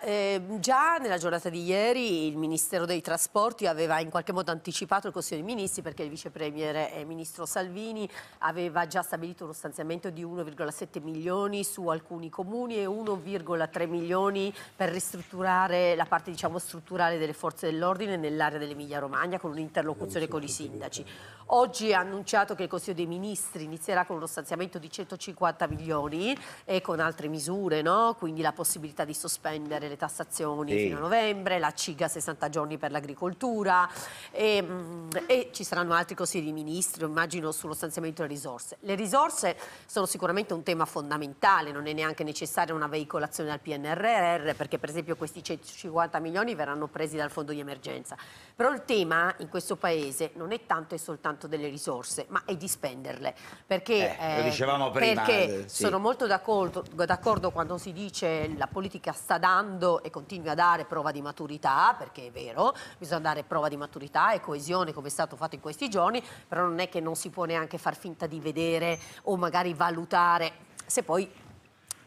Eh, già nella giornata di ieri il Ministero dei Trasporti aveva in qualche modo anticipato il Consiglio dei Ministri perché il Vice Premier e eh, il Ministro Salvini aveva già stabilito uno stanziamento di 1,7 milioni su alcuni comuni e 1,3 milioni per ristrutturare la parte diciamo, strutturale delle forze dell'ordine nell'area dell'Emilia Romagna con un'interlocuzione con i sindaci. Oggi ha annunciato che il Consiglio dei Ministri inizierà con uno stanziamento di 150 milioni e con altre misure, no? quindi la possibilità di sospendere le tassazioni sì. fino a novembre, la CIGA 60 giorni per l'agricoltura e, mm, e, ci saranno altri consigli di ministri, immagino, sullo stanziamento delle risorse. Le risorse sono sicuramente un tema fondamentale, non è neanche necessaria una veicolazione al PNRR perché per esempio questi 150 milioni verranno presi dal fondo di emergenza. Però il tema in questo paese non è tanto e soltanto delle risorse, ma è di spenderle. Perché, eh, lo eh, dicevamo prima, perché eh, sì. sono molto d'accordo quando si dice la politica sta dando dando e continui a dare prova di maturità, perché è vero, bisogna dare prova di maturità e coesione come è stato fatto in questi giorni, però non è che non si può neanche far finta di vedere o magari valutare se poi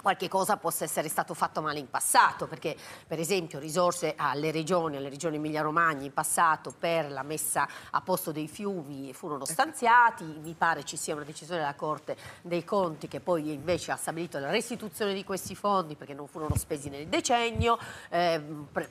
qualche cosa possa essere stato fatto male in passato, perché per esempio risorse alle regioni, alle regioni Emilia-Romagna in passato per la messa a posto dei fiumi furono eh. stanziati, mi pare ci sia una decisione della Corte dei Conti che poi invece ha stabilito la restituzione di questi fondi perché non furono spesi nel decennio, eh,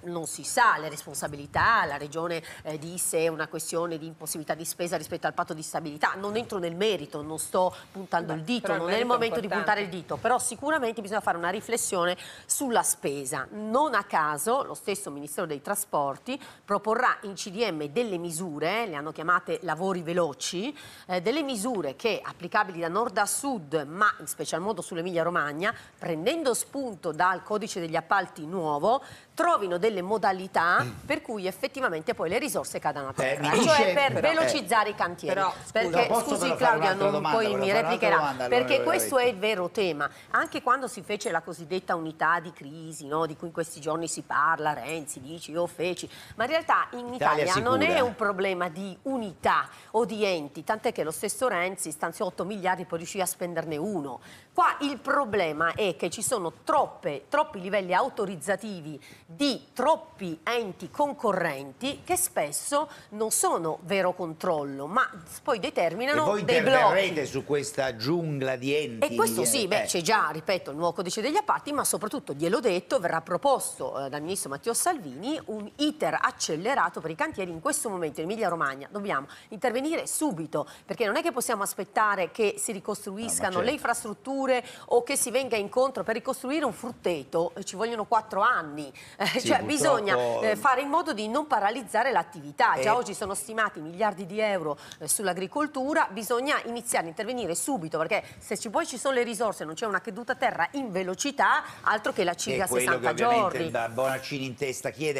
non si sa le responsabilità, la regione eh, disse è una questione di impossibilità di spesa rispetto al patto di stabilità, non entro nel merito, non sto puntando Beh, il dito, non è il momento è di puntare il dito, però sicuramente effetti bisogna fare una riflessione sulla spesa. Non a caso lo stesso Ministero dei Trasporti proporrà in CDM delle misure, le hanno chiamate lavori veloci, eh, delle misure che applicabili da nord a sud, ma in special modo sull'Emilia Romagna, prendendo spunto dal codice degli appalti nuovo, trovino delle modalità mm. per cui effettivamente poi le risorse cadano a eh, terra, eh, cioè per però, eh, velocizzare eh, i cantieri. Però, perché, scusa, scusi Claudia, non, domanda, poi mi replicherà, domanda, perché questo è il vero tema. Anche quando si fece la cosiddetta unità di crisi, no? di cui in questi giorni si parla, Renzi dice io feci, ma in realtà in Italia, Italia non è un problema di unità o di enti, tant'è che lo stesso Renzi stanziò 8 miliardi e poi riuscì a spenderne uno. Qua il problema è che ci sono troppe, troppi livelli autorizzativi di troppi enti concorrenti che spesso non sono vero controllo, ma poi determinano e voi dei blocchi. su questa giungla di enti. E questo sì, eh. beh, c'è già, ripeto, il nuovo codice degli appalti, ma soprattutto, gliel'ho detto, verrà proposto eh, dal ministro Matteo Salvini un iter accelerato per i cantieri. In questo momento in Emilia-Romagna dobbiamo intervenire subito, perché non è che possiamo aspettare che si ricostruiscano no, ah, le certo. infrastrutture o che si venga incontro per ricostruire un frutteto, eh, ci vogliono quattro anni. Eh, sì, cioè, bisogna fare in modo di non paralizzare l'attività. Già oggi sono stimati miliardi di euro sull'agricoltura, bisogna iniziare a intervenire subito, perché se ci, poi ci sono le risorse, non c'è una caduta a terra in velocità, altro che la CIGA 60 giorni. Che quello che ovviamente Bonaccini in testa chiede